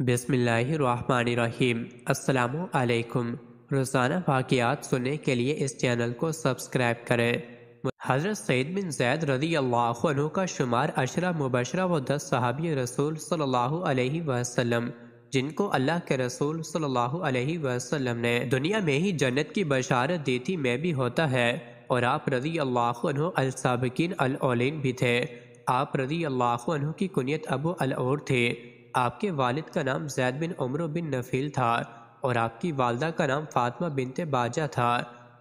बिसमीम् अल्लाम रोज़ाना वाक़ात सुनने के लिए इस चैनल को सब्सक्राइब करें हज़रत सैद बिन जैद रदी अल्लाह का शुमार अशरा मुबशरा व दस सहाबी रसूल सल्लल्लाहु अलैहि वसल्लम जिनको अल्लाह के रसूल सल्लल्लाहु अलैहि वसल्लम ने दुनिया में ही जन्नत की बशारत दी थी मैं भी होता है और आप रदी अल्लाह अलसाबकिन अलौलिन भी थे आप रदी अल्लाह की कुनियत अबू अल और थे आपके वालिद का नाम जैद बिन उमर बिन नफील था और आपकी वालदा का नाम फातमा बिनते बाजा था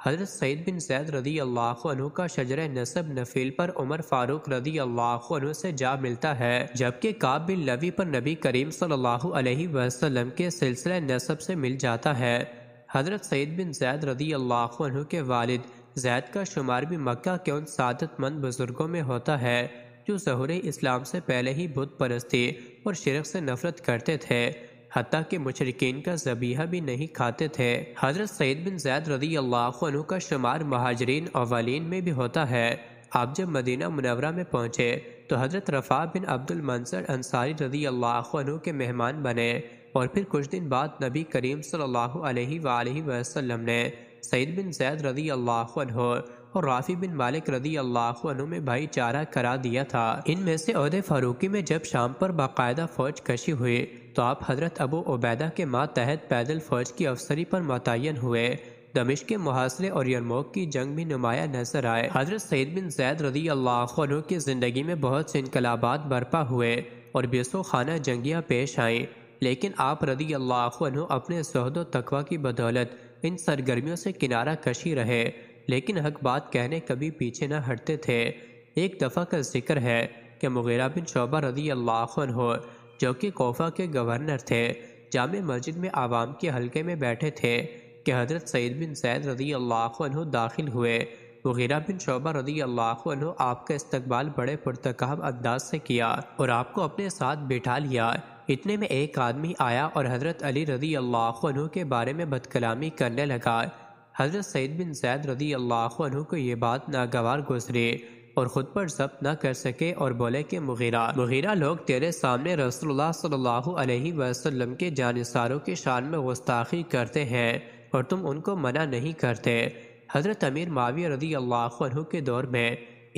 हज़रत सईद बिन सैद रदी अल्लाह का शजर नसब नफील पर उमर फ़ारूक रदी अल्लाह से जा मिलता है जबकि काब बिन लवी पर नबी करीम सल्लल्लाहु अलैहि वसल्लम के सिलसिले नसब से मिल जाता है हज़रत सईद बिन जैद रदी अल्लाह के वालिद जैद का शुमार भी मक्का के उन सादतमंद बुज़ुर्गों में होता है जो जहूर इस्लाम से पहले ही बुत परस्ती और शिरक से नफरत करते थे हती के मशरकिन का जबीहा भी नहीं खाते थे हज़रत सईद बिन जैद रदी अल्लाह का शुमार महाजरीन अवालीन में भी होता है आप जब मदीना मुनवरा में पहुँचे तो हज़रत रफ़ा बिन अब्दुल मंसर अंसारी रदी अल्लाह के मेहमान बने और फिर कुछ दिन बाद नबी करीम सल्लल्लाहु अलैहि वसल्लम ने सईद बिन जैद रदी अल्लाह और राफी बिन मालिक रदी अल्लाह में भाईचारा करा दिया था इनमें से अहद फारूकी में जब शाम पर बाकायदा फौज कशी हुई तो आप हजरत अबू उबैदा के तहत पैदल फौज की अफसरी पर मुतन हुए दमिश के मुहासरे और यरमोक की जंग भी नुमाया नजर आए हजरत सैद बिन जैद रदी अल्लाह की ज़िंदगी में बहुत से इनकलाबात बर्पा हुए और बेसो खाना जंगियाँ पेश आईं लेकिन आप रदी अल्लाह अपने जहद तकवा की बदौलत इन सरगर्मियों से किनारा कशी रहे लेकिन हक बात कहने कभी पीछे न हटते थे एक दफ़ा का जिक्र है कि मुगैरा बिन शोबा रदी अल्लाह हो जो कि कोफा के गवर्नर थे जाम मस्जिद में आवाम के हल्के में बैठे थे कि हज़रत सैद बिन सैद रदी अल्लाह दाखिल हुए मुगैरा बिन शोबा रदी अल्लाह आपका इस्तबाल बड़े पुरतक अंदाज से किया और आपको अपने साथ बिठा लिया इतने में एक आदमी आया और हज़रत अली रदी अल्लाह के बारे में बदकलामी करने लगा हज़रत सैद बिन सैद रदी अल्लाह को ये बात नागवार गुजरे और ख़ुद पर जब्त न कर सके और बोले कि मुगीरा मुगीरा लोग तेरे सामने रसोल्ला सल्लल्लाहु अलैहि वसल्लम के जानसारों की शान में गुस्ताखी करते हैं और तुम उनको मना नहीं करते हज़रत अमीर माविया रदी अल्लाह के दौर में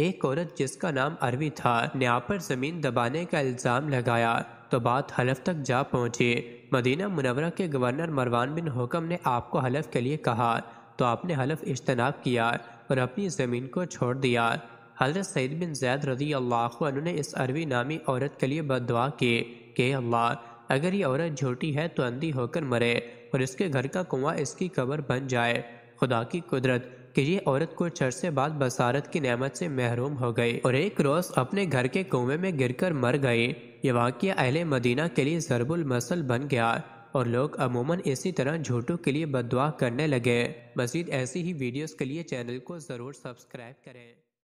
एक औरत जिसका नाम अरवी था ने आप पर ज़मीन दबाने का इल्ज़ाम लगाया तो बात हलफ तक जा पहुँची मदीना मुनवरा के गवर्नर मरवान बिन हुक्म ने आपको हलफ के लिए कहा तो आपने हलफ इज्तनाब किया और अपनी ज़मीन को छोड़ दिया हज़रत सैद बिन जैद रजी अल्लाह ने इस अरबी नामी औरत के लिए बदवा की कि अल्लाह अगर ये औरत झूठी है तो अंधी होकर मरे और इसके घर का कुआं इसकी कबर बन जाए खुदा की कुदरत कि ये औरत को चर से बाद बसारत की नेमत से महरूम हो गई और एक रोज़ अपने घर के कुएं में गिरकर मर गई ये वाक़ अहले मदीना के लिए ज़रबुल मसल बन गया और लोग अमूमन इसी तरह झूठों के लिए बदवा करने लगे मजीद ऐसी ही वीडियोस के लिए चैनल को ज़रूर सब्सक्राइब करें